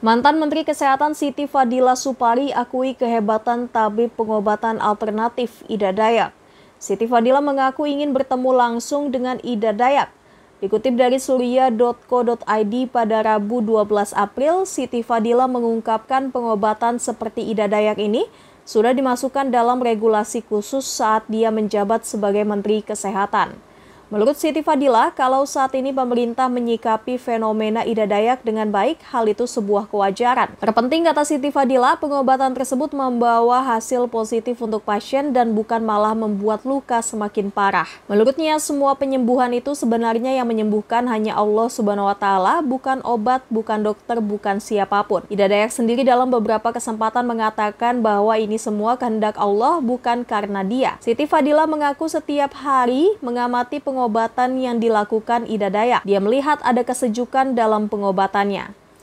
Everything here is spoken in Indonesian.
Mantan Menteri Kesehatan Siti Fadila Supari akui kehebatan tabib pengobatan alternatif Ida Dayak. Siti Fadila mengaku ingin bertemu langsung dengan Ida Dayak. Dikutip dari surya.co.id pada Rabu 12 April, Siti Fadila mengungkapkan pengobatan seperti Ida Dayak ini sudah dimasukkan dalam regulasi khusus saat dia menjabat sebagai Menteri Kesehatan. Menurut Siti Fadila, kalau saat ini pemerintah menyikapi fenomena Ida Dayak dengan baik, hal itu sebuah kewajaran. Terpenting kata Siti Fadila, pengobatan tersebut membawa hasil positif untuk pasien dan bukan malah membuat luka semakin parah. Menurutnya, semua penyembuhan itu sebenarnya yang menyembuhkan hanya Allah Subhanahu wa taala, bukan obat, bukan dokter, bukan siapapun. Ida Dayak sendiri dalam beberapa kesempatan mengatakan bahwa ini semua kehendak Allah bukan karena dia. Siti Fadila mengaku setiap hari mengamati pengobatan pengobatan yang dilakukan Ida Dayak. Dia melihat ada kesejukan dalam pengobatannya.